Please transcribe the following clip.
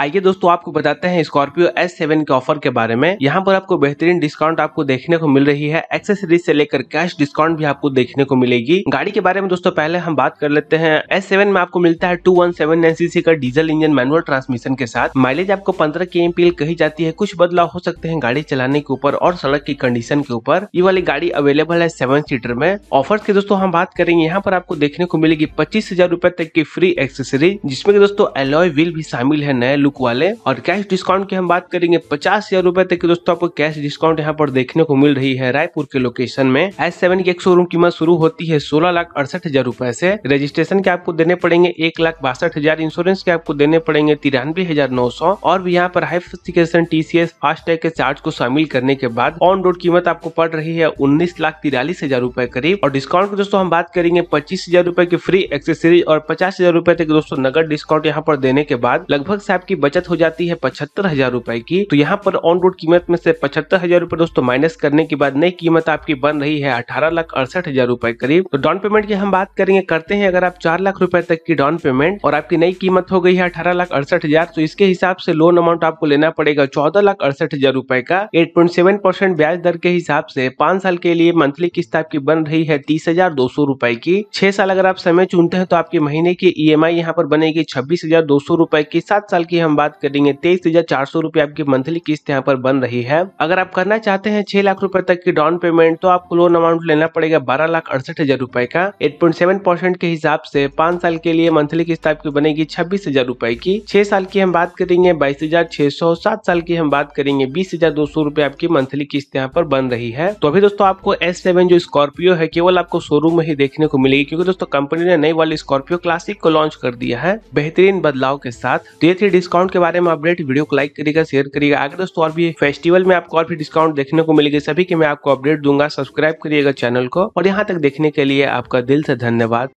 आइए दोस्तों आपको बताते हैं स्कॉर्पियो एस सेवन के ऑफर के बारे में यहाँ पर आपको बेहतरीन डिस्काउंट आपको देखने को मिल रही है एक्सेसरीज से लेकर कैश डिस्काउंट भी आपको देखने को मिलेगी गाड़ी के बारे में दोस्तों पहले हम बात कर लेते हैं एस सेवन में आपको मिलता है टू वन सेवन सी का डीजल इंजन मैनुअल ट्रांसमिशन के साथ माइलेज आपको पंद्रह के एम कही जाती है कुछ बदलाव हो सकते हैं गाड़ी चलाने के ऊपर और सड़क की कंडीशन के ऊपर ये वाली गाड़ी अवेलेबल है सेवन सीटर में ऑफर के दोस्तों हम बात करेंगे यहाँ पर आपको देखने को मिलेगी पच्चीस हजार तक की फ्री एक्सेसरी जिसमे दोस्तों एलोय व्हील भी शामिल है नए लुक वाले और कैश डिस्काउंट की हम बात करेंगे पचास हजार रूपए तक दोस्तों आपको कैश डिस्काउंट यहाँ पर देखने को मिल रही है रायपुर के लोकेशन में एस सेवन की एक सौ रूम कीमत शुरू होती है सोलह लाख अड़सठ हजार रूपए से रजिस्ट्रेशन के आपको देने पड़ेंगे एक लाख बासठ हजार इंश्योरेंस के आपको देने पड़ेंगे तिरानवे हजार नौ सौ और भी यहाँ पर हाइफिकेशन टी सी एस फास्टैग के चार्ज को शामिल करने के बाद ऑन रोड कीमत आपको पड़ रही है उन्नीस लाख तिरालीस हजार रूपए करीब और डिस्काउंट की दोस्तों हम बात करेंगे पच्चीस हजार रूपए की फ्री एक्सेसरीज और पचास हजार रूपए तक दोस्तों नगद डिस्काउंट यहाँ पर देने के बाद लगभग से आपकी बचत हो जाती है पचहत्तर हजार रूपए की तो यहाँ पर ऑन रोड कीमत में से पचहत्तर हजार रूपए दोस्तों माइनस करने के बाद नई कीमत आपकी बन रही है अठारह लाख अड़सठ हजार रूपए करीब तो डाउन पेमेंट की हम बात करेंगे करते हैं अगर आप चार लाख रूपए तक की डाउन पेमेंट और आपकी नई कीमत हो गई है अठारह लाख अड़सठ हजार तो इसके हिसाब से लोन अमाउंट आपको लेना पड़ेगा चौदह लाख अड़सठ हजार रूपए का एट पॉइंट सेवन परसेंट ब्याज दर के हिसाब से पांच साल के लिए मंथली किस्त आपकी बन रही है तीस हजार दो सौ रूपए की छह साल अगर आप समय चुनते हैं तो आपके महीने की ई एम आई यहाँ पर बनेगी छब्बीस हजार दो सौ रूपए की सात साल की की हम बात करेंगे तेईस हजार चार सौ रूपए आपकी मंथली किस्त यहाँ पर बन रही है अगर आप करना चाहते हैं छह लाख रूपए तक की डाउन पेमेंट तो आपको लोन अमाउंट लेना पड़ेगा बारह लाख अड़सठ हजार रूपए का एट पॉइंट सेवन परसेंट के हिसाब से पांच साल के लिए मंथली किस्त आपकी बनेगी छब्बीस हजार की छह साल की हम बात करेंगे बाईस हजार छह सौ सात साल की हम बात करेंगे बीस हजार दो सौ रूपए आपकी मंथली किस्त यहाँ पर बन रही है तो अभी दोस्तों आपको एस सेवन जो स्कॉर्पियो है केवल आपको शोरूम में ही देखने को मिलेगी क्योंकि दोस्तों कंपनी ने नई वाली स्कॉर्पियो क्लासिक को लॉन्च कर दिया है बेहतरीन बदलाव के साथ तो ये थी डिस्काउंट के बारे में अपडेट वीडियो को लाइक करिएगा शेयर करिएगा अगर दोस्तों और भी फेस्टिवल में आपको और भी डिस्काउंट देखने को मिलेगी सभी के मैं आपको अपडेट दूंगा सब्सक्राइब करिएगा चैनल को और यहाँ तक देखने के लिए आपका दिल से धन्यवाद